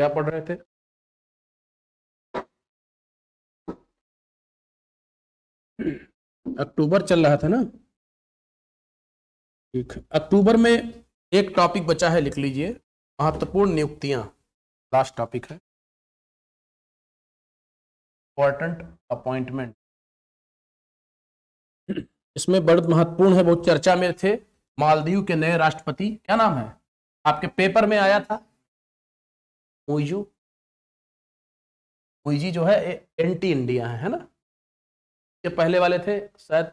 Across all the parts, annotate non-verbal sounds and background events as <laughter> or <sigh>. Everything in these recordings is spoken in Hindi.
क्या पढ़ रहे थे अक्टूबर चल रहा था ना ठीक अक्टूबर में एक टॉपिक बचा है लिख लीजिए महत्वपूर्ण नियुक्तियां लास्ट टॉपिक है इंपॉर्टेंट अपॉइंटमेंट इसमें बड़ महत्वपूर्ण है बहुत चर्चा में थे मालदीव के नए राष्ट्रपति क्या नाम है आपके पेपर में आया था मोइजू मोइजी जो है एंटी इंडिया है है ना ये पहले वाले थे शायद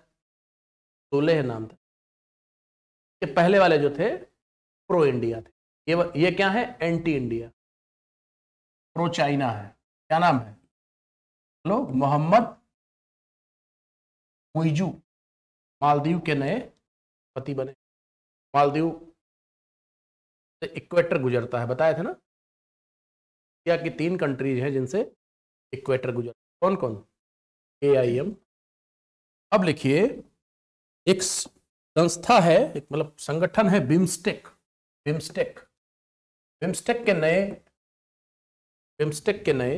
सोले है नाम था ये पहले वाले जो थे प्रो इंडिया थे ये ये क्या है एंटी इंडिया प्रो चाइना है क्या नाम है हेलो मोहम्मद मुइजू मालदीव के नए पति बने मालदीव से इक्वेटर गुजरता है बताए थे ना एशिया की तीन कंट्रीज हैं जिनसे इक्वेटर गुजर कौन कौन ए आई एम अब लिखिए एक संस्था है एक मतलब संगठन है बिम्स्टेक बिम्स्टेक बिम्स्टेक के नए बिम्स्टेक के नए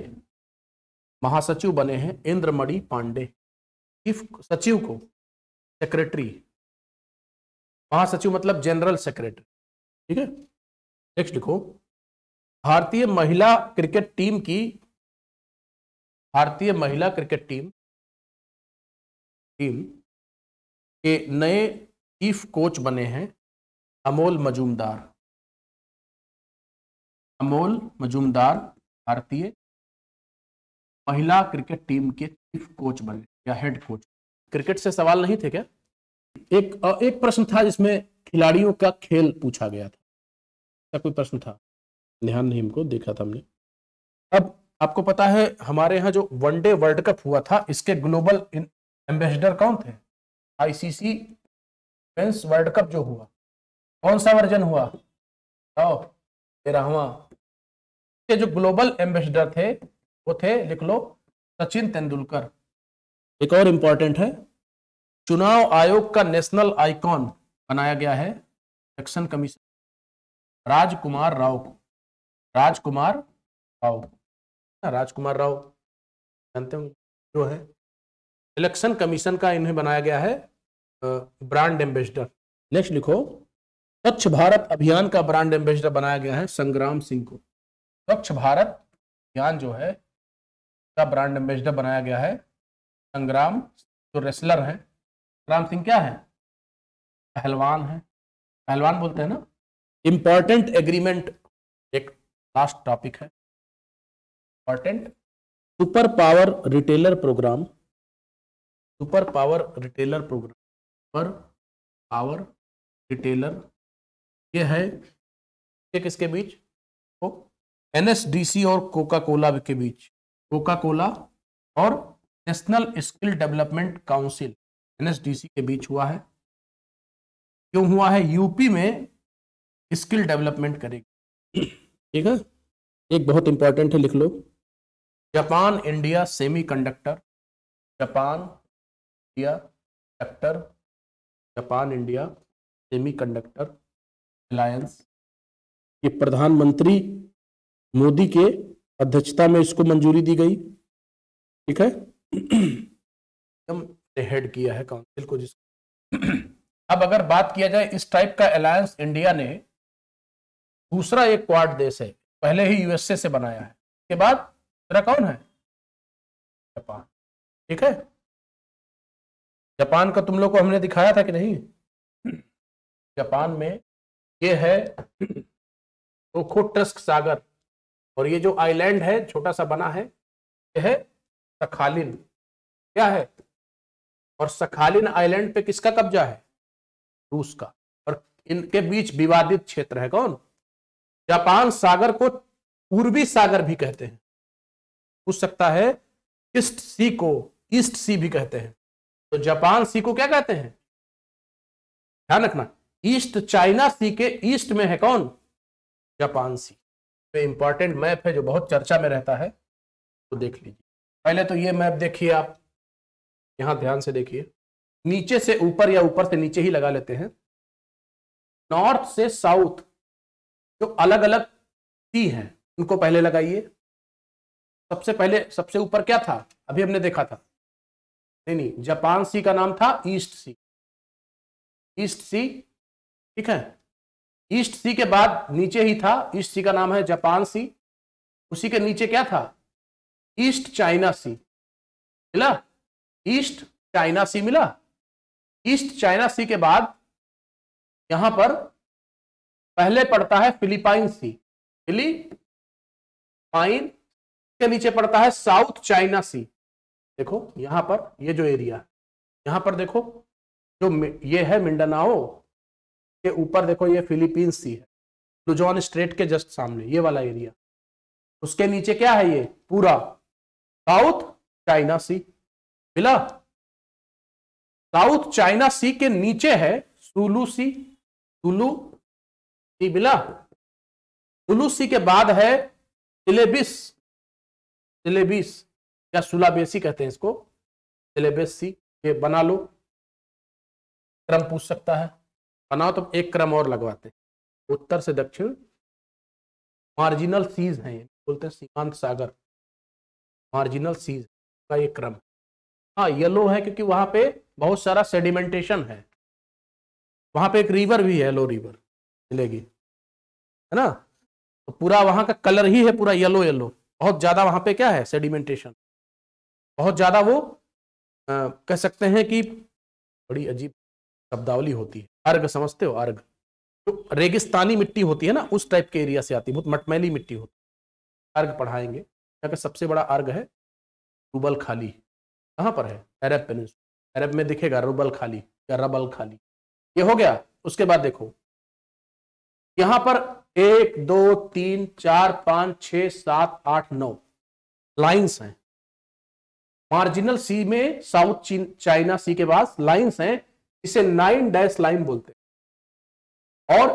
महासचिव बने हैं इंद्रमणि पांडे चीफ सचिव को सेक्रेटरी महासचिव मतलब जनरल सेक्रेटरी ठीक है नेक्स्ट लिखो भारतीय महिला क्रिकेट टीम की भारतीय महिला क्रिकेट टीम टीम के नए चीफ कोच बने हैं अमोल मजूमदार अमोल मजूमदार भारतीय महिला क्रिकेट टीम के चीफ कोच बने या हेड कोच क्रिकेट से सवाल नहीं थे क्या एक एक प्रश्न था जिसमें खिलाड़ियों का खेल पूछा गया था कोई प्रश्न था नेहान नेम को देखा था हमने अब आपको पता है हमारे यहाँ जो वनडे वर्ल्ड कप हुआ था इसके ग्लोबल एम्बेसडर कौन थे आईसीसी मेंस वर्ल्ड कप जो हुआ कौन सा वर्जन हुआ तेरहवा के जो ग्लोबल एम्बेसडर थे वो थे लिख लो सचिन तेंदुलकर एक और इम्पोर्टेंट है चुनाव आयोग का नेशनल आइकॉन बनाया गया है इलेक्शन कमीशन राजकुमार राव को राजकुमार राव हाँ, राजकुमार राव जानते होंगे जो है इलेक्शन कमीशन का इन्हें बनाया गया है ब्रांड एम्बेसडर नेक्स्ट लिखो स्वच्छ भारत अभियान का ब्रांड एम्बेसडर बनाया गया है संग्राम सिंह को स्वच्छ भारत अभियान जो है का ब्रांड एम्बेसडर बनाया गया है संग्राम जो रेसलर है संग्राम सिंह क्या है पहलवान है पहलवान बोलते हैं ना इम्पॉर्टेंट एग्रीमेंट लास्ट टॉपिक है important super power retailer programme super power retailer programme super power retailer ये है किसके बीच तो एनएसडीसी और कोका कोला के बीच कोका कोला और national skill development council NSDC के बीच हुआ है क्यों हुआ है यूपी में स्किल डेवलपमेंट करेगी ठीक है एक बहुत इंपॉर्टेंट है लिख लो Japan India semiconductor Japan India conductor Japan India semiconductor alliance ये प्रधानमंत्री मोदी के अध्यक्षता में इसको मंजूरी दी गई ठीक है एकदम हेड किया है काउंसिल को जिसको अब अगर बात किया जाए इस टाइप का अलायंस इंडिया ने दूसरा एक क्वाड देश है पहले ही यूएसए से बनाया है के बाद तेरा कौन है जापान ठीक है जापान का तुम लोग को हमने दिखाया था कि नहीं जापान में ये है ओखो ट्रस्क सागर और ये जो आइलैंड है छोटा सा बना है यह है सखालिन क्या है और सखालिन आइलैंड पे किसका कब्जा है रूस का और इनके बीच विवादित क्षेत्र है कौन जापान सागर को पूर्वी सागर भी कहते हैं पूछ सकता है ईस्ट सी को ईस्ट सी भी कहते हैं तो जापान सी को क्या कहते हैं ध्यान रखना ईस्ट चाइना सी के ईस्ट में है कौन जापान सी तो इंपॉर्टेंट मैप है जो बहुत चर्चा में रहता है तो देख लीजिए पहले तो ये मैप देखिए आप यहां ध्यान से देखिए नीचे से ऊपर या ऊपर से नीचे ही लगा लेते हैं नॉर्थ से साउथ जो तो अलग अलग सी हैं उनको पहले लगाइए सबसे पहले सबसे ऊपर क्या था अभी हमने देखा था नहीं नहीं जापान सी का नाम था ईस्ट सी ईस्ट सी ठीक है ईस्ट सी के बाद नीचे ही था ईस्ट सी का नाम है जापान सी उसी के नीचे क्या था ईस्ट चाइना सी मिला ईस्ट चाइना सी मिला ईस्ट चाइना सी के बाद यहां पर पहले पड़ता है फिलीपाइन सी फिलीपाइन के नीचे पड़ता है साउथ चाइना सी देखो यहां पर ये जो एरिया यहां पर देखो जो ये है मिंडनाओ के ऊपर देखो ये फिलीपींस सी है लुजोन स्ट्रेट के जस्ट सामने ये वाला एरिया उसके नीचे क्या है ये पूरा साउथ चाइना सी मिला साउथ चाइना सी के नीचे है सुलू सी सुलू मिला सुलूसी के बाद है सिलेबिस सिलेबिस या सुलाबेसी कहते हैं इसको सिलेबेसी ये बना लो क्रम पूछ सकता है बनाओ तो एक क्रम और लगवाते उत्तर से दक्षिण मार्जिनल सीज है बोलते हैं सीमांत सागर मार्जिनल सीज का ये क्रम हाँ येलो है क्योंकि वहां पे बहुत सारा सेडिमेंटेशन है वहां पे एक रिवर भी है येलो रिवर मिलेगी है ना तो पूरा वहाँ का कलर ही है पूरा येलो येलो बहुत ज़्यादा वहां पे क्या है सेडिमेंटेशन बहुत ज़्यादा वो आ, कह सकते हैं कि बड़ी अजीब शब्दावली होती है अर्घ समझते हो अर्घ तो रेगिस्तानी मिट्टी होती है ना उस टाइप के एरिया से आती है बहुत मटमैली मिट्टी होती है अर्घ पढ़ाएंगे यहाँ का सबसे बड़ा अर्घ है रूबल खाली कहाँ पर है अरब पेनिस अरब में दिखेगा रूबल खाली या रबल खाली ये हो गया उसके बाद देखो यहां पर एक दो तीन चार पांच छ सात आठ नौ लाइंस हैं मार्जिनल सी में साउथ चाइना सी के पास लाइंस हैं इसे नाइन डैश लाइन बोलते हैं और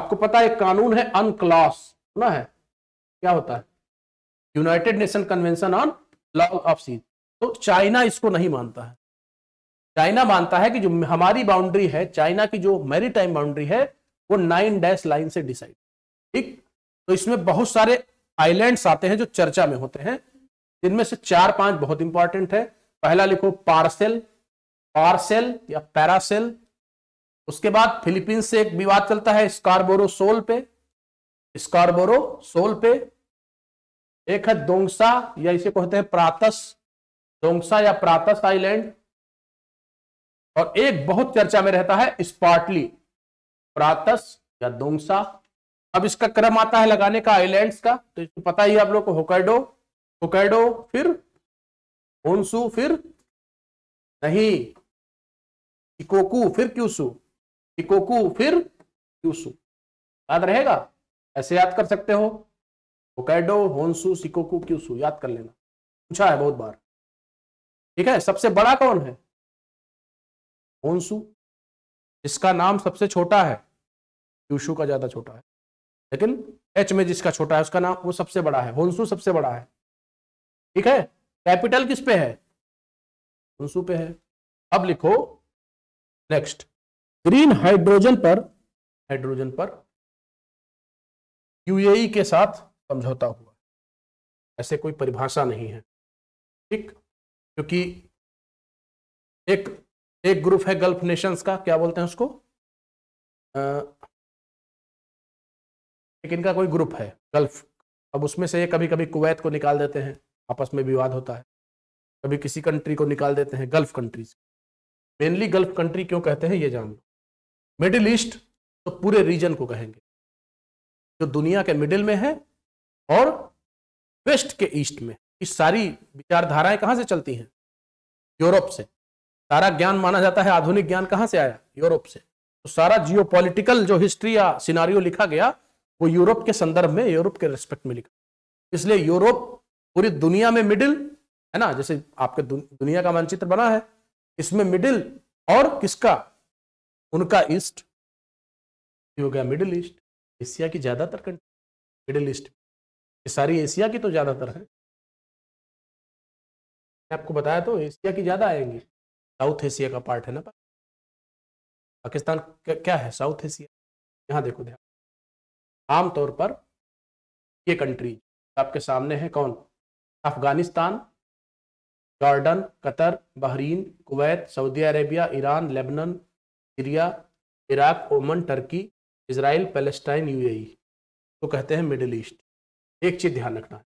आपको पता है कानून है अनक्लॉस ना है क्या होता है United Nation Convention on Law of Sea तो चाइना इसको नहीं मानता है चाइना मानता है कि जो हमारी बाउंड्री है चाइना की जो मेरी टाइम बाउंड्री है वो नाइन डैश लाइन से डिसाइड ठीक तो इसमें बहुत सारे आइलैंड्स आते हैं जो चर्चा में होते हैं जिनमें से चार पांच बहुत इंपॉर्टेंट है पहला लिखो पार्सेल पार्सल या पैरासेल उसके बाद फिलीपींस से एक विवाद चलता है स्कारबोरो सोल पे स्कारबोरो सोल पे एक है दोंगसा या इसे कहते हैं प्रातस दोंगसा या प्रातस आइलैंड और एक बहुत चर्चा में रहता है स्पार्टली प्रातस या दोंगसा अब इसका क्रम आता है लगाने का आइलैंड्स का तो इसको पता ही आप लोग को होकैडो होकैडो फिर होन्सू फिर नहीं इकोकू फिर क्यूसू इकोकू फिर क्यूसु याद रहेगा ऐसे याद कर सकते हो होकैडो होन्सू सिकोकू क्यूसु याद कर लेना पूछा है बहुत बार ठीक है सबसे बड़ा कौन है होन्सू जिसका नाम सबसे छोटा है क्यूशू का ज़्यादा छोटा है लेकिन एच में जिसका छोटा है उसका नाम वो सबसे बड़ा है होंसू सबसे बड़ा है ठीक है कैपिटल किस पे है होंसू पे है अब लिखो नेक्स्ट ग्रीन हाइड्रोजन पर हाइड्रोजन पर यूएई e के साथ समझौता हुआ ऐसे कोई परिभाषा नहीं है ठीक क्योंकि एक एक ग्रुप है गल्फ नेशंस का क्या बोलते हैं उसको एक इनका कोई ग्रुप है गल्फ अब उसमें से ये कभी कभी कुवैत को निकाल देते हैं आपस में विवाद होता है कभी किसी कंट्री को निकाल देते हैं Gulf countries mainly Gulf country क्यों कहते हैं ये जान लो मिडिल ईस्ट तो पूरे रीजन को कहेंगे जो दुनिया के मिडिल में है और वेस्ट के ईस्ट में इस सारी विचारधाराएं कहाँ से चलती हैं यूरोप से सारा ज्ञान माना जाता है आधुनिक ज्ञान कहाँ से आया यूरोप से तो सारा जियोपॉलिटिकल जो हिस्ट्री या सिनारियो लिखा गया वो यूरोप के संदर्भ में यूरोप के रिस्पेक्ट में लिखा इसलिए यूरोप पूरी दुनिया में मिडिल है ना जैसे आपके दुनिया का मानचित्र बना है इसमें मिडिल और किसका उनका ईस्ट हो गया मिडिल ईस्ट एशिया की ज्यादातर कंट्री मिडिल ईस्ट ये सारी एशिया की तो ज्यादातर है आपको बताया तो एशिया की ज्यादा आएंगी साउथ एशिया का पार्ट है ना पाकिस्तान क्या है साउथ एशिया यहाँ देखो ध्यान आमतौर पर ये कंट्रीज आपके सामने है कौन Afghanistan Jordan Qatar Bahrain Kuwait Saudi Arabia Iran Lebanon Syria Iraq Oman Turkey Israel Palestine UAE तो कहते हैं मिडिल ईस्ट एक चीज़ ध्यान रखना है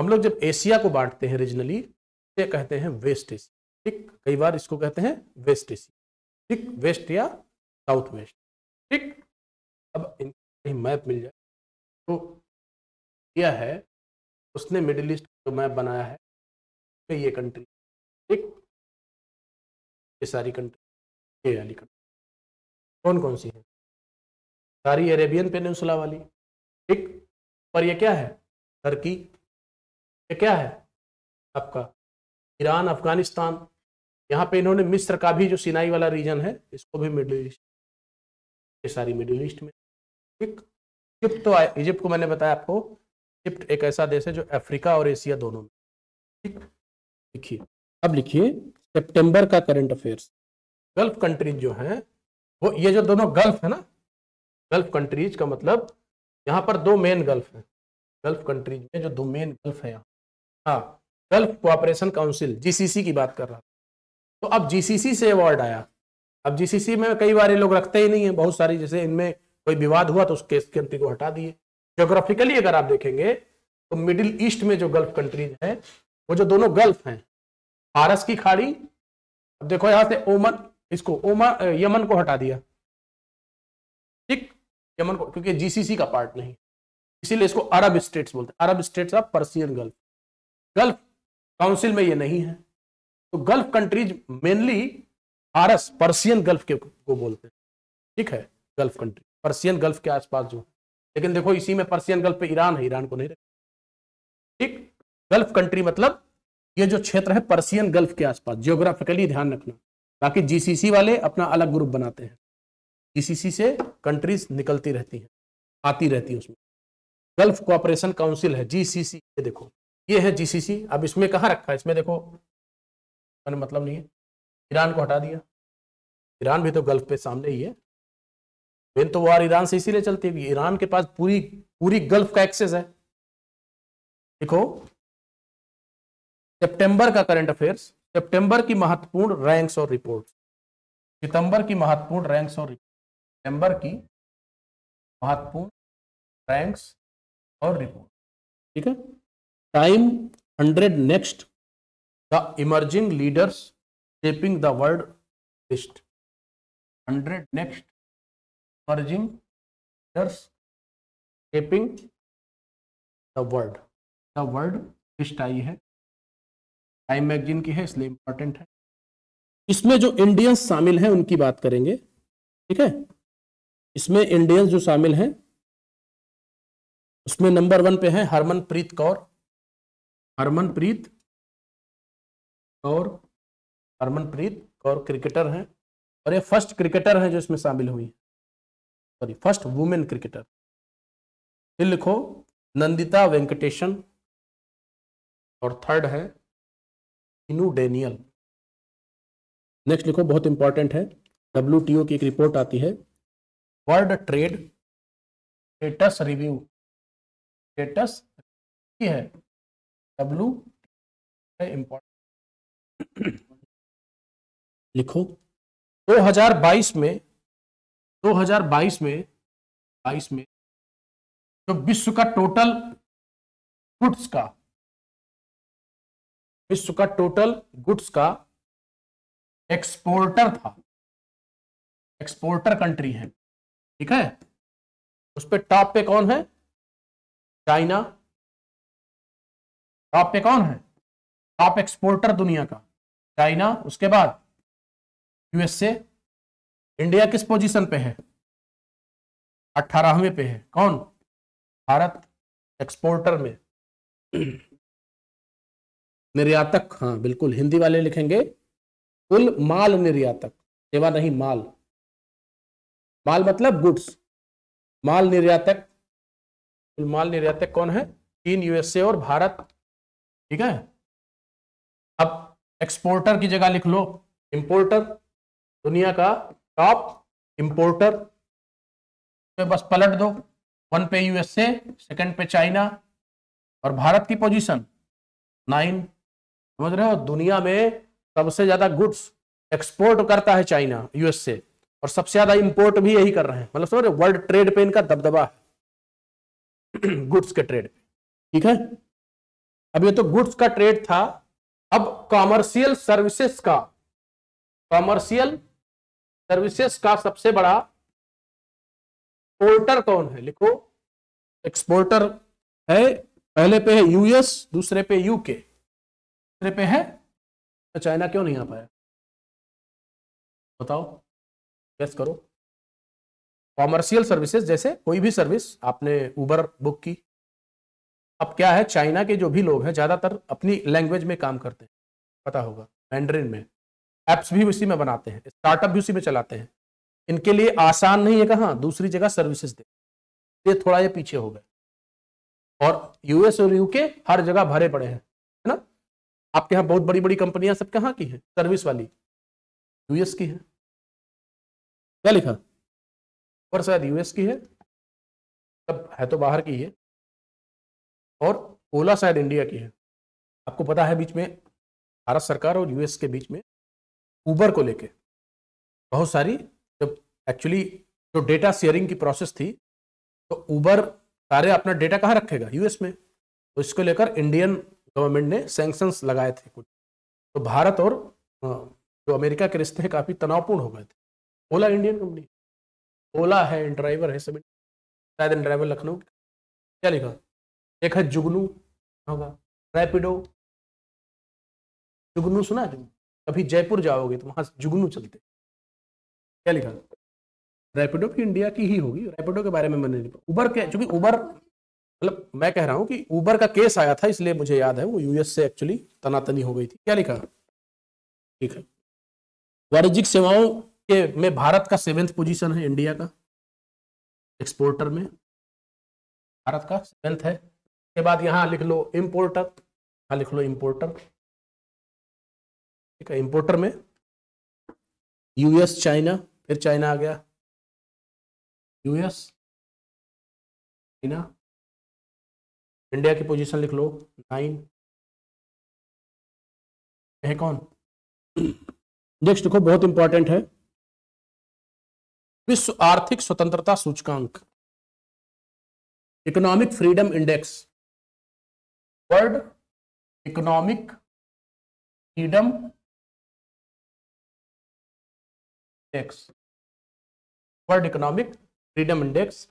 हम लोग जब एशिया को बांटते हैं रीजनली ये तो कहते हैं वेस्ट एशिया ठीक कई बार इसको कहते हैं वेस्ट एशिया ठीक वेस्ट या साउथ वेस्ट ठीक अब इन कहीं मैप मिल जाए तो किया है उसने मिडिल ईस्ट जो मैप बनाया है तो ये कंट्री एक ये सारी कंट्री ये वाली कंट्री कौन कौन सी है सारी अरेबियन पेनसुला वाली एक पर ये क्या है तर्की ये क्या है आपका ईरान अफगानिस्तान यहाँ पे इन्होंने मिस्र का भी जो सिनाई वाला रीजन है इसको भी मिडिल ईस्ट ये सारी मिडिल ईस्ट में इजिप्ट तो इजिप्ट को मैंने बताया आपको इजिप्ट एक ऐसा देश है जो अफ्रीका और एशिया दोनों में ठीक लिखिए अब लिखिए सितंबर का करंट अफेयर्स गल्फ कंट्रीज जो हैं वो ये जो दोनों गल्फ है ना गल्फ कंट्रीज का मतलब यहाँ पर दो मेन गल्फ हैं गल्फ कंट्रीज में जो दो मेन गल्फ है यहाँ हाँ गल्फ कोऑपरेशन काउंसिल जीसीसी की बात कर रहा था तो अब जीसीसी से अवार्ड आया अब जीसीसी में कई बार ये लोग रखते ही नहीं है बहुत सारी जैसे इनमें कोई विवाद हुआ तो उस केस कंट्री को हटा दिए जोग्राफिकली अगर आप देखेंगे तो मिडिल ईस्ट में जो गल्फ कंट्रीज है वो जो दोनों गल्फ हैं फारस की खाड़ी अब देखो यहाँ से ओमन इसको ओमा यमन को हटा दिया ठीक यमन को क्योंकि जीसीसी का पार्ट नहीं इसीलिए इसको अरब स्टेट्स बोलते हैं Arab States of Persian Gulf Gulf Council में ये नहीं है तो गल्फ कंट्रीज मेनली फारस पर्सियन गल्फ के को बोलते हैं ठीक है गल्फ कंट्री पर्सियन गल्फ के आसपास जो लेकिन देखो इसी में पर्सियन गल्फ पे ईरान है ईरान को नहीं ठीक गल्फ कंट्री मतलब ये जो क्षेत्र है पर्सियन गल्फ के आसपास जियोग्राफिकली ध्यान रखना बाकी जीसीसी वाले अपना अलग ग्रुप बनाते हैं जीसीसी से कंट्रीज निकलती रहती हैं आती रहती है उसमें गल्फ कोऑपरेशन काउंसिल है जीसीसी ये देखो ये है जीसीसी अब इसमें कहाँ रखा है इसमें देखो मैंने मतलब नहीं है ईरान को हटा दिया ईरान भी तो गल्फ पे सामने ही है फिर तो वार ईरान से इसीलिए चलती है ईरान के पास पूरी पूरी गल्फ का एक्सेस है देखो सितंबर का करंट अफेयर्स सितंबर की महत्वपूर्ण रैंक्स और रिपोर्ट सितंबर की महत्वपूर्ण रैंक्स और रिपोर्ट सितंबर की महत्वपूर्ण रैंक्स और रिपोर्ट ठीक है Time hundred next the emerging leaders shaping the world list hundred next merging letters shaping the word the word फिश टाई है टाइम मैगजीन की है इसलिए इंपॉर्टेंट है इसमें जो इंडियंस शामिल हैं उनकी बात करेंगे ठीक है इसमें इंडियंस जो शामिल हैं उसमें नंबर वन पे है हरमनप्रीत कौर हरमनप्रीत कौर हरमनप्रीत कौर क्रिकेटर हैं और ये फर्स्ट क्रिकेटर हैं जो इसमें शामिल हुई सॉरी फर्स्ट वुमेन क्रिकेटर फिर लिखो नंदिता वेंकटेशन और थर्ड है इनू डेनियल नेक्स्ट लिखो बहुत इंपॉर्टेंट है डब्ल्यू की एक रिपोर्ट आती है World Trade Status Review status है डब्ल्यू है इंपॉर्टेंट <clears throat> लिखो 2022 में 2022 में 22 में जो विश्व का टोटल गुड्स का विश्व का टोटल गुड्स का एक्सपोर्टर था एक्सपोर्टर कंट्री है ठीक है उस पर टॉप पे कौन है चाइना टॉप पे कौन है टॉप एक्सपोर्टर दुनिया का चाइना उसके बाद यूएसए इंडिया किस पोजीशन पे है अठारहवें पे है कौन भारत एक्सपोर्टर में <clears throat> निर्यातक हाँ बिल्कुल हिंदी वाले लिखेंगे कुल माल निर्यातक सेवा नहीं माल माल मतलब गुड्स माल निर्यातक कुल माल निर्यातक कौन है चीन यूएसए और भारत ठीक है अब एक्सपोर्टर की जगह लिख लो इंपोर्टर दुनिया का टॉप इंपोर्टर पे बस पलट दो वन पे यूएसए सेकंड पे चाइना और भारत की पोजीशन नाइन समझ रहे हो दुनिया में सबसे ज्यादा गुड्स एक्सपोर्ट करता है चाइना यूएसए और सबसे ज्यादा इंपोर्ट भी यही कर रहे हैं मतलब समझ रहे वर्ल्ड ट्रेड पे इनका दबदबा है गुड्स <clears throat> के ट्रेड पे ठीक है अब ये तो गुड्स का ट्रेड था अब कॉमर्शियल सर्विसेस का कॉमर्शियल सर्विसेज का सबसे बड़ा पोर्टर कौन है लिखो एक्सपोर्टर है पहले पे है यूएस दूसरे पे यूके दूसरे पे है तो चाइना क्यों नहीं आ पाया बताओ गेस करो कॉमर्शियल सर्विसेज जैसे कोई भी सर्विस आपने उबर बुक की अब क्या है चाइना के जो भी लोग हैं ज़्यादातर अपनी लैंग्वेज में काम करते हैं पता होगा मैंड्रिन में एप्स भी उसी में बनाते हैं स्टार्टअप भी उसी में चलाते हैं इनके लिए आसान नहीं है कहाँ दूसरी जगह सर्विसेज दे ये थोड़ा ये पीछे हो गए और यूएस और यूके हर जगह भरे पड़े हैं है ना आपके यहाँ बहुत बड़ी बड़ी कंपनियां सब कहाँ की है सर्विस वाली यूएस की है क्या लिखा पर शायद यूएस की है सब है तो बाहर की है और ओला शायद इंडिया की है आपको पता है बीच में भारत सरकार और यूएस के बीच में ऊबर को लेके बहुत सारी जब एक्चुअली जो डेटा शेयरिंग की प्रोसेस थी तो ऊबर सारे अपना डेटा कहाँ रखेगा यूएस में तो इसको लेकर इंडियन गवर्नमेंट ने सेंक्शंस लगाए थे कुछ तो भारत और जो अमेरिका के रिश्ते हैं काफ़ी तनावपूर्ण हो गए थे ओला इंडियन कंपनी ओला है ड्राइवर है सब शायद ड्राइवर लखनऊ क्या लिखा एक है जुगनू होगा रैपिडो जुगनू सुना जुगनू कभी जयपुर जाओगे तो वहां जुगनू चलते क्या लिखा रैपिडो की इंडिया की ही होगी रैपिडो के बारे में मैंने उबर क्या चूंकि उबर मतलब मैं कह रहा हूँ कि उबर का केस आया था इसलिए मुझे याद है वो यूएस से एक्चुअली तनातनी हो गई थी क्या लिखा ठीक है वाणिज्यिक सेवाओं के में भारत का सेवेंथ पोजीशन है इंडिया का एक्सपोर्टर में भारत का सेवेंथ है उसके बाद यहाँ लिख लो इम्पोर्टर यहाँ लिख लो इम्पोर्टर ठीक है इंपोर्टर में यूएस चाइना फिर चाइना आ गया यूएस चाइना इंडिया की पोजीशन लिख लो नाइन है कौन नेक्स्ट देखो बहुत इंपॉर्टेंट है विश्व आर्थिक स्वतंत्रता सूचकांक Economic Freedom Index World Economic Freedom Index World Economic Freedom Index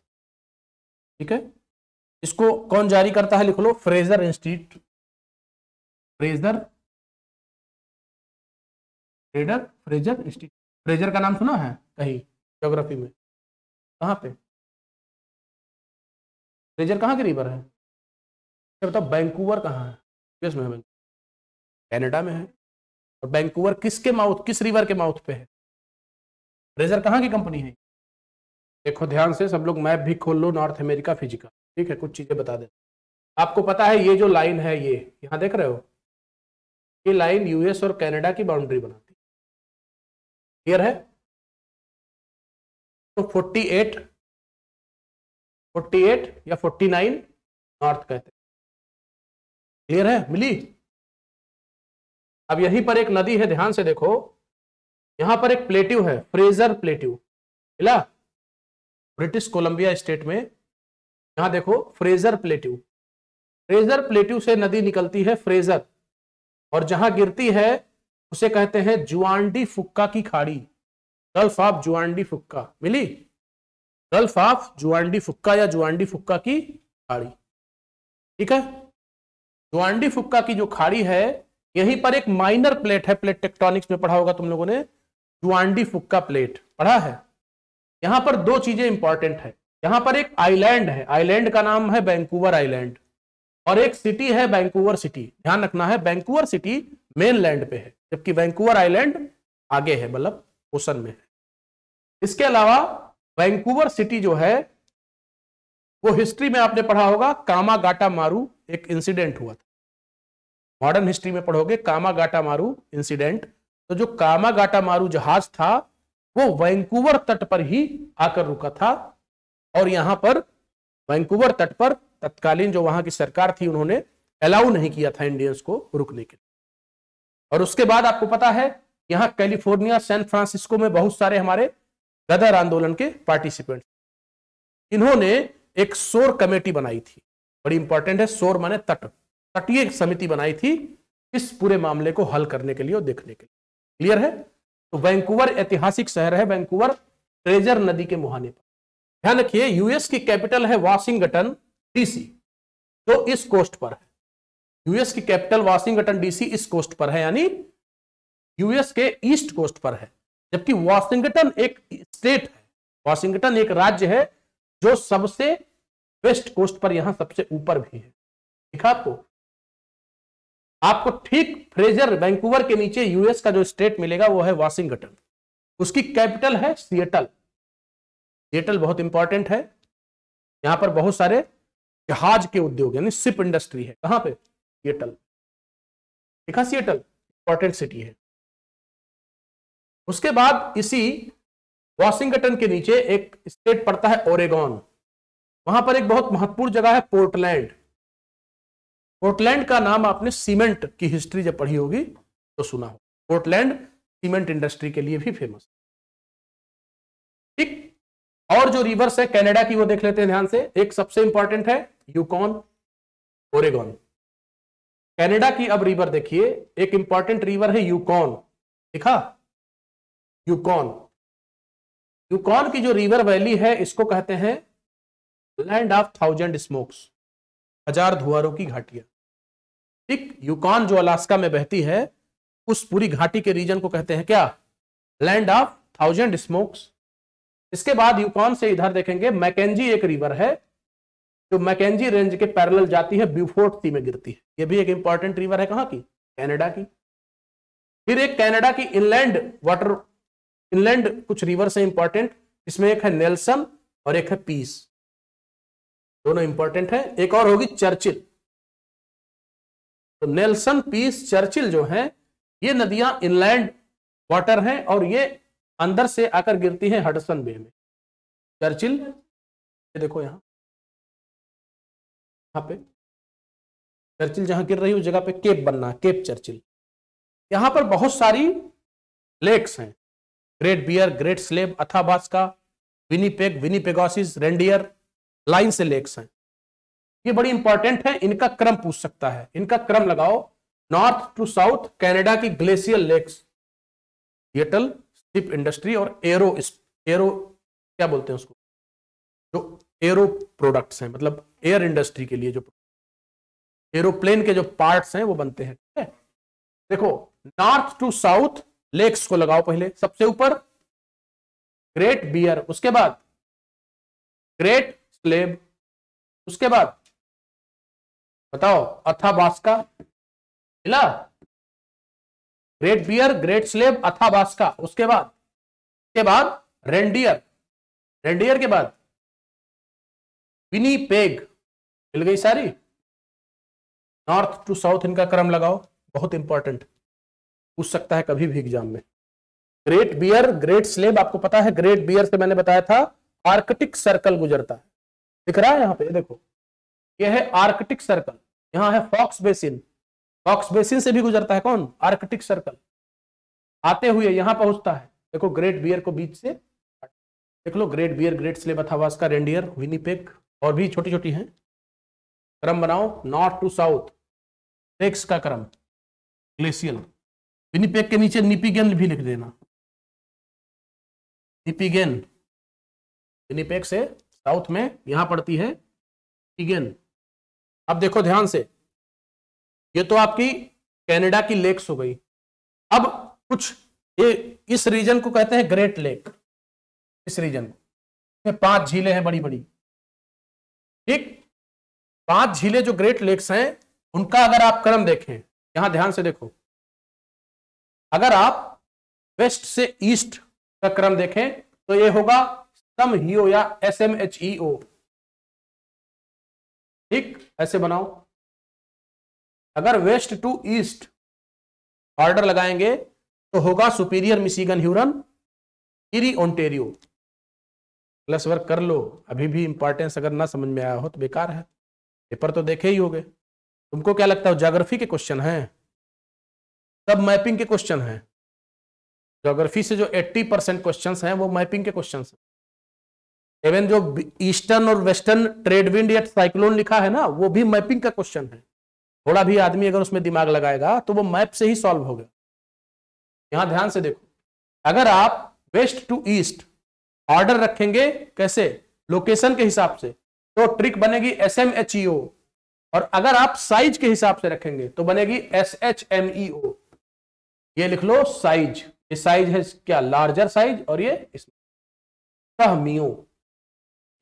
ठीक है इसको कौन जारी करता है लिख लो फ्रेजर इंस्टीट्यूट फ्रेजर फ्रेडर फ्रेजर इंस्टीट्यूट फ्रेजर का नाम सुना है कहीं ज्योग्राफी में कहाँ पे फ्रेजर कहाँ के रिवर है बताओ बैंकूवर कहाँ है यूएस में है कनाडा में है और बैंकूवर किसके माउथ किस रिवर के माउथ पे है रेजर कहाँ की कंपनी है देखो ध्यान से सब लोग मैप भी खोल लो नॉर्थ अमेरिका फिजिकल ठीक है कुछ चीज़ें बता दे आपको पता है ये जो लाइन है ये यहाँ देख रहे हो ये लाइन यूएस और कैनेडा की बाउंड्री बनाती है क्लियर है तो 48 48 या 49 नॉर्थ कहते क्लियर है मिली अब यहीं पर एक नदी है ध्यान से देखो यहां पर एक प्लेट्यू है फ्रेजर प्लेट्यू मिला ब्रिटिश कोलंबिया स्टेट में यहां देखो फ्रेजर प्लेट्यू फ्रेजर प्लेट्यू से नदी निकलती है फ्रेजर और जहां गिरती है उसे कहते हैं जुआंडी फुक्का की खाड़ी गल्फ ऑफ जुआंडी फुक्का मिली गल्फ ऑफ जुआंडी फुक्का या जुआंडी फुक्का की खाड़ी ठीक है जुआंडी फुक्का की जो खाड़ी है यहीं पर एक माइनर प्लेट है प्लेट टेक्टोनिक्स में पढ़ा होगा तुम लोगों ने जुआंडी फुक्का प्लेट पढ़ा है यहां पर दो चीजें इंपॉर्टेंट है यहां पर एक आइलैंड है आइलैंड का नाम है बैंकूवर आइलैंड और एक सिटी है बैंकूवर सिटी ध्यान रखना है बैंकूवर सिटी मेन लैंड पे है जबकि वैंकूवर आइलैंड आगे है मतलब ओशन में है इसके अलावा वैंकूवर सिटी जो है वो हिस्ट्री में आपने पढ़ा होगा कामा गाटा मारू एक इंसिडेंट हुआ था मॉडर्न हिस्ट्री में पढ़ोगे कामा गाटा मारू इंसिडेंट तो जो कामागाटा मारू जहाज था वो वैंकूवर तट पर ही आकर रुका था और यहां पर वैंकूवर तट पर तत्कालीन जो वहां की सरकार थी उन्होंने अलाउ नहीं किया था इंडियंस को रुकने के लिए और उसके बाद आपको पता है यहाँ कैलिफोर्निया सैन फ्रांसिस्को में बहुत सारे हमारे गदर आंदोलन के पार्टिसिपेंट इन्होंने एक सोर कमेटी बनाई थी बड़ी इंपॉर्टेंट है सोर माने तट तटीय समिति बनाई थी इस पूरे मामले को हल करने के लिए और देखने के लिए क्लियर है तो वैंकूवर ऐतिहासिक शहर है वैंकूवर ट्रेजर नदी के मुहाने पर ध्यान रखिए यूएस की कैपिटल है वाशिंगटन डीसी तो इस कोस्ट पर है यूएस की कैपिटल वाशिंगटन डीसी इस कोस्ट पर है यानी यूएस के ईस्ट कोस्ट पर है जबकि वाशिंगटन एक स्टेट है वाशिंगटन एक राज्य है जो सबसे वेस्ट कोस्ट पर यहां सबसे ऊपर भी है ठीक है आपको आपको ठीक फ्रेजर वैंकूवर के नीचे यूएस का जो स्टेट मिलेगा वो है वॉशिंगटन उसकी कैपिटल है सिएटल सिएटल बहुत इंपॉर्टेंट है यहां पर बहुत सारे जहाज के उद्योग यानी सिप इंडस्ट्री है कहां पे सिएटल देखा सिएटल इंपॉर्टेंट सिटी है उसके बाद इसी वॉशिंगटन के नीचे एक स्टेट पड़ता है ओरेगॉन वहां पर एक बहुत महत्वपूर्ण जगह है पोर्टलैंड पोर्टलैंड का नाम आपने सीमेंट की हिस्ट्री जब पढ़ी होगी तो सुना होगा पोर्टलैंड सीमेंट इंडस्ट्री के लिए भी फेमस ठीक और जो रिवर्स है कनाडा की वो देख लेते हैं ध्यान से एक सबसे इंपॉर्टेंट है यूकॉन ओरेगॉन कनाडा की अब रिवर देखिए एक इंपॉर्टेंट रिवर है यूकॉन दिखा यूकॉन यूकॉन की जो रिवर वैली है इसको कहते हैं लैंड ऑफ थाउजेंड स्मोक्स हजार धुआरों की घाटिया ठीक यूकॉन जो अलास्का में बहती है उस पूरी घाटी के रीजन को कहते हैं क्या लैंड ऑफ थाउजेंड स्मोक्स इसके बाद यूकॉन से इधर देखेंगे मैकेजी एक रिवर है जो मैकेजी रेंज के पैरेलल जाती है ब्यूफोर्ट सी में गिरती है यह भी एक इंपॉर्टेंट रिवर है कहां की कैनेडा की फिर एक कैनेडा की इनलैंड वाटर इनलैंड कुछ रिवर से इंपॉर्टेंट इसमें एक है नेल्सन और एक है पीस दोनों इंपॉर्टेंट है एक और होगी चर्चिल तो नेल्सन पीस चर्चिल जो हैं ये नदियां इनलैंड वाटर हैं और ये अंदर से आकर गिरती हैं हडसन बे में चर्चिल ये देखो यहाँ यहाँ पे चर्चिल जहां गिर रही उस जगह पे केप बनना केप चर्चिल यहाँ पर बहुत सारी लेक्स हैं Great Bear Great Slave Athabasca Winnipeg Winnipegosis Reindeer line से लेक्स हैं ये बड़ी इंपॉर्टेंट है इनका क्रम पूछ सकता है इनका क्रम लगाओ नॉर्थ टू साउथ कैनेडा की ग्लेशियर लेक्स थिएटल स्टिप इंडस्ट्री और एरो एरो क्या बोलते हैं उसको जो एरो प्रोडक्ट्स हैं मतलब एयर इंडस्ट्री के लिए जो एरोप्लेन के जो पार्ट्स हैं वो बनते हैं ठीक है देखो नॉर्थ टू साउथ लेक्स को लगाओ पहले सबसे ऊपर ग्रेट बियर उसके बाद ग्रेट स्लेब उसके बाद बताओ अथाबास्का मिला Great Bear Great Slave Athabasca उसके बाद के बाद रेंडियर रेंडियर के बाद विनी पेग मिल गई सारी नॉर्थ टू साउथ इनका क्रम लगाओ बहुत इंपॉर्टेंट पूछ सकता है कभी भी एग्जाम में ग्रेट बियर ग्रेट स्लेब आपको पता है ग्रेट बियर से मैंने बताया था आर्कटिक सर्कल गुजरता है दिख रहा है यहाँ पे देखो यह है आर्कटिक सर्कल यहाँ है फॉक्स बेसिन फॉक्स बेसिन से भी गुजरता है कौन आर्कटिक सर्कल आते हुए यहां पहुंचता है देखो ग्रेट बियर को बीच से देख लो Great Bear Great Slave Athabasca Reindeer विनीपेक और भी छोटी छोटी हैं क्रम बनाओ नॉर्थ टू साउथ टेक्स का क्रम ग्लेशियल विनीपेक के नीचे निपिगेन भी लिख देना निपिगेन विनीपेक से साउथ में यहां पड़ती है निपिगेन अब देखो ध्यान से ये तो आपकी कनाडा की लेक्स हो गई अब कुछ ये इस रीजन को कहते हैं ग्रेट लेक इस रीजन को इसमें पांच झीलें हैं बड़ी बड़ी ठीक पांच झीलें जो ग्रेट लेक्स हैं उनका अगर आप क्रम देखें यहां ध्यान से देखो अगर आप वेस्ट से ईस्ट का क्रम देखें तो ये होगा सम ही या S M H E O ठीक ऐसे बनाओ अगर वेस्ट टू ईस्ट ऑर्डर लगाएंगे तो होगा Superior Michigan Huron Erie Ontario plus work कर लो अभी भी इंपॉर्टेंस अगर ना समझ में आया हो तो बेकार है पेपर तो देखे ही हो तुमको क्या लगता है जोग्राफी के क्वेश्चन हैं सब मैपिंग के क्वेश्चन हैं जोग्राफी से जो 80 परसेंट क्वेश्चन हैं वो मैपिंग के क्वेश्चन हैं इवन जो ईस्टर्न और वेस्टर्न ट्रेड विंड या साइक्लोन लिखा है ना वो भी मैपिंग का क्वेश्चन है थोड़ा भी आदमी अगर उसमें दिमाग लगाएगा तो वो मैप से ही सॉल्व होगा यहां ध्यान से देखो अगर आप वेस्ट टू ईस्ट ऑर्डर रखेंगे कैसे लोकेशन के हिसाब से तो ट्रिक बनेगी S M H E O और अगर आप साइज के हिसाब से रखेंगे तो बनेगी S H M E O ये लिख लो साइज ये साइज है क्या लार्जर साइज और ये इसमें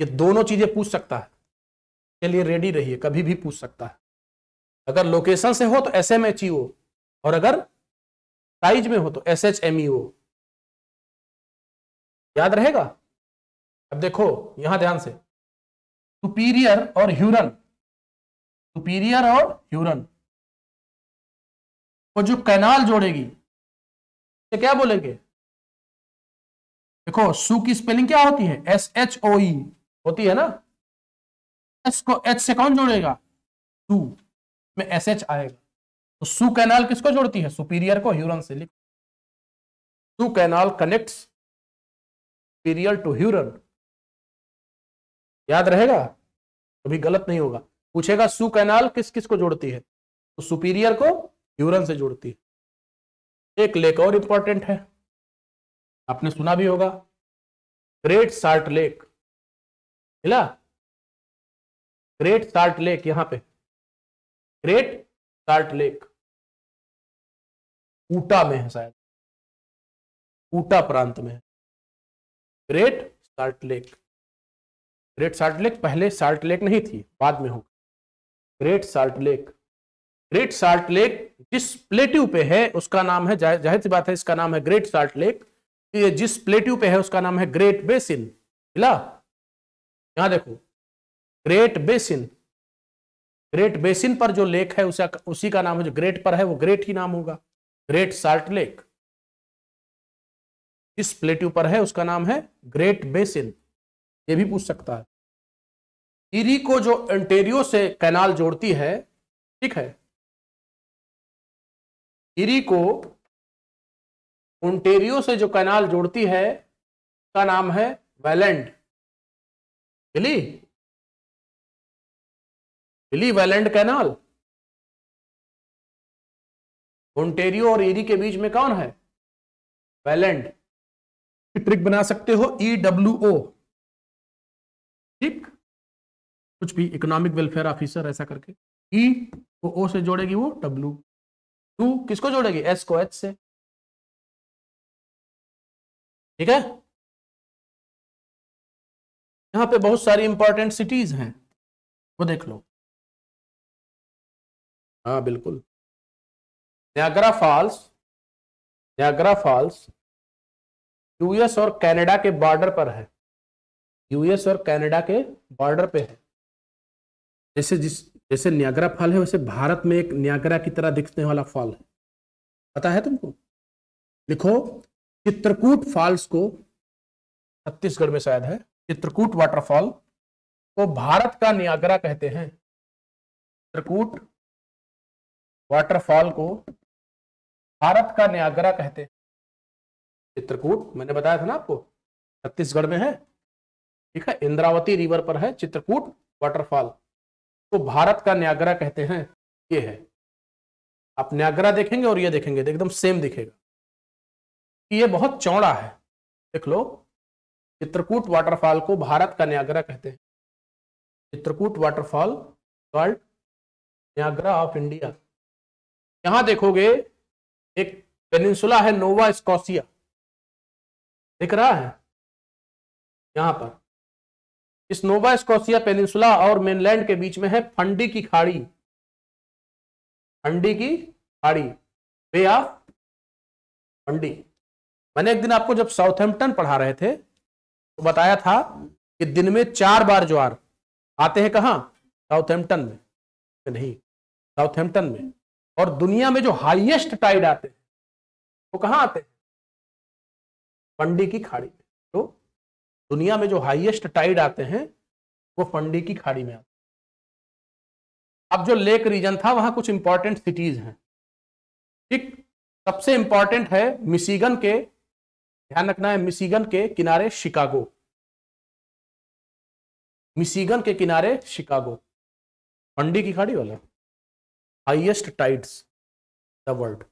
ये दोनों चीजें पूछ सकता है के लिए रेडी रहिए कभी भी पूछ सकता है अगर लोकेशन से हो तो एस एम एच ई और अगर साइज में हो तो एस एच एम ई याद रहेगा अब देखो यहां ध्यान से सुपीरियर और ह्यूरन सुपीरियर और ह्यूरन वो जो कैनाल जोड़ेगी तो क्या बोलेंगे देखो सु की स्पेलिंग क्या होती है एस एच ओ ई होती है ना एस को एच से कौन जोड़ेगा टू में एस एच आएगा तो सू कैनाल किसको जोड़ती है सुपीरियर को ह्यूरन से लिख Soo canal connect Superior to Huron याद रहेगा कभी गलत नहीं होगा पूछेगा सू कैनाल किस किस को जोड़ती है तो सुपीरियर को ह्यूरन से जोड़ती है एक लेक और इंपॉर्टेंट है आपने सुना भी होगा ग्रेट साल्ट लेक मिला ग्रेट साल्ट लेक यहां पे ग्रेट साल्ट लेक ऊटा में है शायद ऊटा प्रांत में है Great Salt Lake Great Salt Lake पहले साल्ट लेक नहीं थी बाद में होगा Great Salt Lake Great Salt Lake जिस प्लेट्यू पे है उसका नाम है जाहिर सी बात है इसका नाम है ग्रेट साल्ट लेक ये जिस प्लेट्यू पे है उसका नाम है ग्रेट बेसिन मिला यहां देखो ग्रेट बेसिन ग्रेट बेसिन पर जो लेक है उसे उसी का नाम है जो ग्रेट पर है वो ग्रेट ही नाम होगा ग्रेट साल्ट लेक इस प्लेट्यू पर है उसका नाम है ग्रेट बेसिन ये भी पूछ सकता है इरी को जो एंटेरियो से कैनाल जोड़ती है ठीक है इरी को ओंटेरियो से जो कैनाल जोड़ती है उसका नाम है वेलैंड बिली बिली वैलेंड कैनाल ओंटेरियो और एरी के बीच में कौन है वेलैंड ट्रिक बना सकते हो ई डब्ल्यू ओ ठीक कुछ भी इकोनॉमिक वेलफेयर ऑफिसर ऐसा करके ई e को ओ से जोड़ेगी वो डब्ल्यू टू किसको जोड़ेगी एस को एच से ठीक है यहाँ पे बहुत सारी इंपॉर्टेंट सिटीज हैं वो देख लो हाँ बिल्कुल Niagara Falls Niagara Falls US और कनाडा के बॉर्डर पर है यूएस और कनाडा के बॉर्डर पे है जैसे जिस जैसे न्यागरा फॉल है वैसे भारत में एक न्यागरा की तरह दिखने वाला फॉल है पता है तुमको लिखो चित्रकूट फॉल्स को छत्तीसगढ़ में शायद है चित्रकूट वाटरफॉल को भारत का नियाग्रा कहते हैं चित्रकूट वाटरफॉल को भारत का नियाग्रा कहते हैं चित्रकूट मैंने बताया था ना आपको छत्तीसगढ़ में है ठीक है इंद्रावती रिवर पर है चित्रकूट वाटरफॉल को भारत का न्यागरा कहते हैं ये है आप न्यागरा देखेंगे और ये देखेंगे एकदम सेम दिखेगा ये बहुत चौड़ा है देख लो चित्रकूट वाटरफॉल को भारत का न्यागरा कहते हैं Chitrakoot waterfall called Niagara of India यहां देखोगे एक पेनिनसुला है नोवा स्कॉसिया दिख रहा है यहां पर इस नोवा स्कॉसिया पेनिनसुला और मेनलैंड के बीच में है फंडी की खाड़ी फंडी की खाड़ी वे ऑफ फंडी मैंने एक दिन आपको जब साउथहैम्पटन पढ़ा रहे थे तो बताया था कि दिन में चार बार ज्वार आते हैं कहां साउथहैम्पटन में तो नहीं साउथहैम्पटन में और दुनिया में जो हाईएस्ट टाइड आते हैं वो तो कहां आते हैं फंडी की खाड़ी में तो दुनिया में जो हाईएस्ट टाइड आते हैं वो फंडी की खाड़ी में आते अब जो लेक रीजन था वहां कुछ इंपॉर्टेंट सिटीज हैं ठीक सबसे इंपॉर्टेंट है मिशीगन के ध्यान रखना है मिशीगन के किनारे शिकागो मिशीगन के किनारे शिकागो मंडी की खाड़ी वाला highest tides the world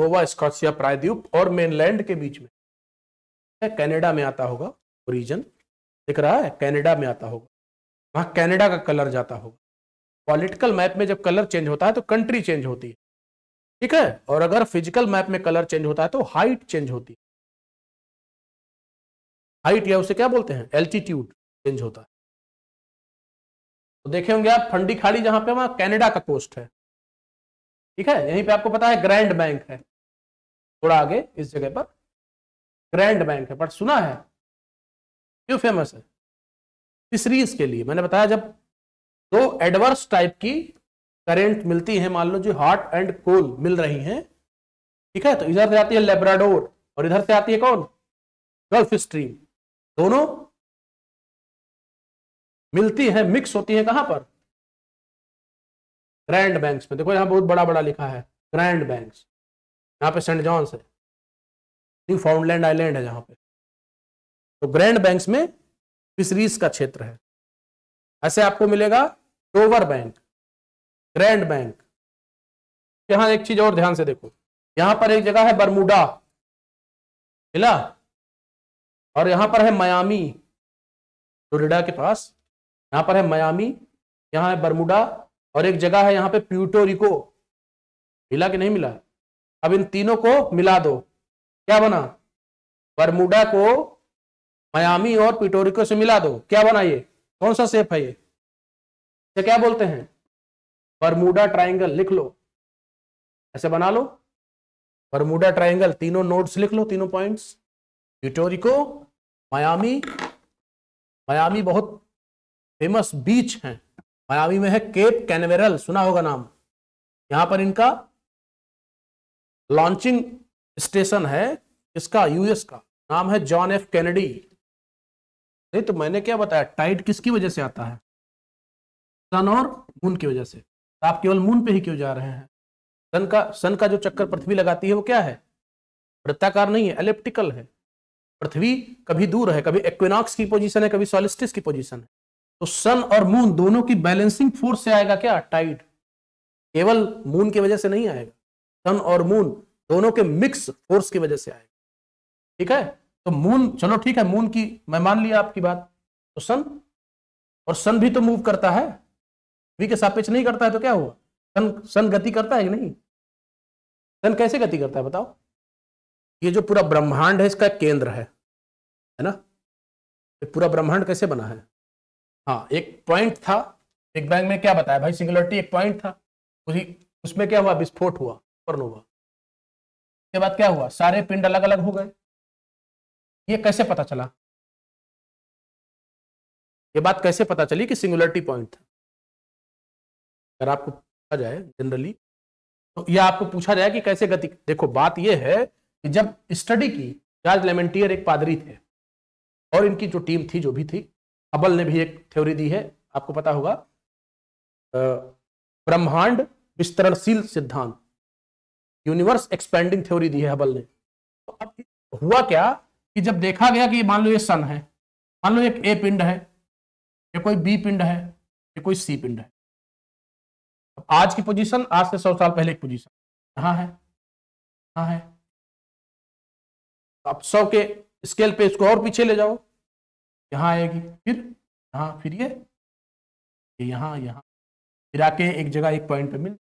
Nova Scotia प्रायद्वीप और मेनलैंड के बीच में कनाडा में आता होगा रीजन दिख रहा है कनाडा में आता होगा वहां कनाडा का कलर जाता होगा पॉलिटिकल मैप में जब कलर चेंज होता है तो कंट्री चेंज होती है ठीक है और अगर फिजिकल मैप में कलर चेंज होता है तो हाइट चेंज होती है हाइट या उसे क्या बोलते हैं एल्टीट्यूड चेंज होता है तो देखे होंगे आप फंडी खाड़ी जहां पे वहां कनाडा का कोस्ट है ठीक है यहीं पे आपको पता है ग्रैंड बैंक है थोड़ा आगे इस जगह पर ग्रैंड बैंक है बट सुना है क्यों फेमस है फिशरीज के लिए मैंने बताया जब दो एडवर्स टाइप की करेंट मिलती है मान लो जो हॉट एंड कोल मिल रही हैं ठीक है तो इधर से आती है लेब्राडोर और इधर से आती है कौन गल्फ स्ट्रीम दोनों मिलती है मिक्स होती है कहां पर ग्रैंड बैंक्स में देखो यहां बहुत बड़ा बड़ा लिखा है ग्रैंड बैंक्स यहाँ पे सेंट जॉन्स है न्यू फाउंडलैंड आइलैंड है जहां पे तो ग्रैंड बैंक्स में फिशरीज का क्षेत्र है ऐसे आपको मिलेगा टोवर बैंक ग्रैंड बैंक यहां एक चीज और ध्यान से देखो यहां पर एक जगह है बरमूडा हिला और यहां पर है मयामी फ्लोरिडा के पास यहां पर है मयामी यहां है बरमूडा और एक जगह है यहां पे प्यूटोरिको मिला कि नहीं मिला अब इन तीनों को मिला दो क्या बना बरमूडा को मयामी और प्यूटोरिको से मिला दो क्या बना ये कौन सा सेफ है ये इसे क्या बोलते हैं परमूडा ट्राइंगल लिख लो ऐसे बना लो परमूडा ट्राइंगल तीनों नोड्स लिख लो तीनों पॉइंट्स यूटोरिको मायामी मायामी बहुत फेमस बीच है मायामी में है केप कैनवेरल सुना होगा नाम यहां पर इनका लॉन्चिंग स्टेशन है इसका यूएस का नाम है जॉन एफ कैनेडी नहीं तो मैंने क्या बताया टाइड किसकी वजह से आता है सन और मून की वजह से तो आप केवल मून पे ही क्यों जा रहे हैं सन का सन का जो चक्कर पृथ्वी लगाती है वो क्या है वृत्ताकार नहीं है एलिप्टिकल है पृथ्वी कभी दूर है कभी एक्विनॉक्स की पोजीशन है कभी सोलिस्टिस की पोजीशन है तो सन और मून दोनों की बैलेंसिंग फोर्स से आएगा क्या टाइड केवल मून की वजह से नहीं आएगा सन और मून दोनों के मिक्स फोर्स की वजह से आएगा ठीक है तो मून चलो ठीक है मून की मैं मान लिया आपकी बात तो सन और सन भी तो मूव करता है वी के सापेक्ष नहीं करता है तो क्या हुआ सन सन गति करता है कि नहीं सन कैसे गति करता है बताओ ये जो पूरा ब्रह्मांड है इसका केंद्र है है ना ये पूरा ब्रह्मांड कैसे बना है हाँ एक पॉइंट था बिग बैंग में क्या बताया भाई सिंगुलरिटी एक पॉइंट था उसी उसमें क्या हुआ विस्फोट हुआ फर्न हुआ उसके बाद क्या हुआ सारे पिंड अलग अलग हो गए ये कैसे पता चला ये बात कैसे पता चली कि सिंगुलरिटी पॉइंट था अगर आपको पूछा जाए जनरली तो यह आपको पूछा जाए कि कैसे गति देखो बात यह है कि जब स्टडी की जॉर्ज लेमेंटियर एक पादरी थे और इनकी जो टीम थी जो भी थी अबल ने भी एक थ्योरी दी है आपको पता होगा ब्रह्मांड विस्तरणशील सिद्धांत यूनिवर्स एक्सपेंडिंग थ्योरी दी है हबल ने तो अब हुआ क्या कि जब देखा गया कि मान लो ये सन है मान लो एक ए पिंड है ये कोई बी पिंड है ये कोई सी पिंड है आज की पोजीशन आज से सौ साल पहले की पोजीशन कहा है कहा है आप सौ के स्केल पे इसको और पीछे ले जाओ यहां आएगी फिर यहां फिर ये यह, यहां यहाँ फिर आके एक जगह एक पॉइंट पे मिल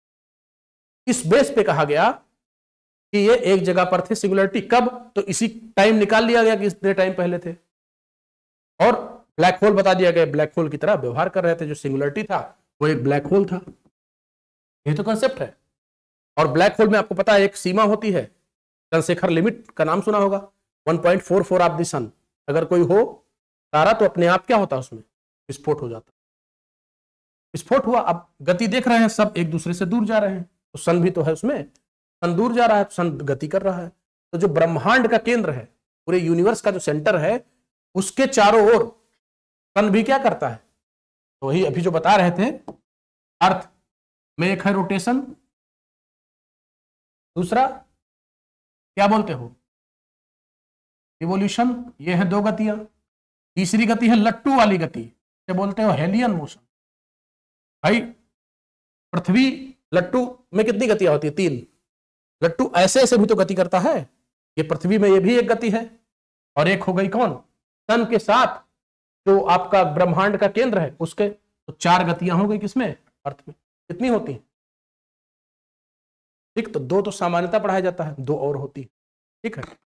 इस बेस पे कहा गया कि ये एक जगह पर थे सिंगुलरिटी कब तो इसी टाइम निकाल लिया गया कि इतने टाइम पहले थे और ब्लैक होल बता दिया गया ब्लैक होल की तरह व्यवहार कर रहे थे जो सिंगुलरिटी था वो एक ब्लैक होल था ये तो कंसेप्ट है और ब्लैक होल में आपको पता है एक सीमा होती है चंद्रशेखर लिमिट का नाम सुना होगा 1.44 ऑफ द सन अगर कोई हो तारा तो अपने आप क्या होता है उसमें विस्फोट हो जाता विस्फोट हुआ अब गति देख रहे हैं सब एक दूसरे से दूर जा रहे हैं तो सन भी तो है उसमें सन दूर जा रहा है सन गति कर रहा है तो जो ब्रह्मांड का केंद्र है पूरे यूनिवर्स का जो सेंटर है उसके चारों ओर सन भी क्या करता है तो वही अभी जो बता रहे थे अर्थ में एक है रोटेशन दूसरा क्या बोलते हो रिवोल्यूशन ये है दो गतियां तीसरी गति है लट्टू वाली गति इसे बोलते हो हेलियन मोशन भाई पृथ्वी लट्टू में कितनी गतियां होती है तीन लट्टू ऐसे ऐसे भी तो गति करता है ये पृथ्वी में ये भी एक गति है और एक हो गई कौन सन के साथ जो आपका ब्रह्मांड का केंद्र है उसके तो चार गतियां हो गई किसमें अर्थ में कितनी होती ठीक तो दो तो सामान्यता पढ़ाया जाता है दो और होती ठीक है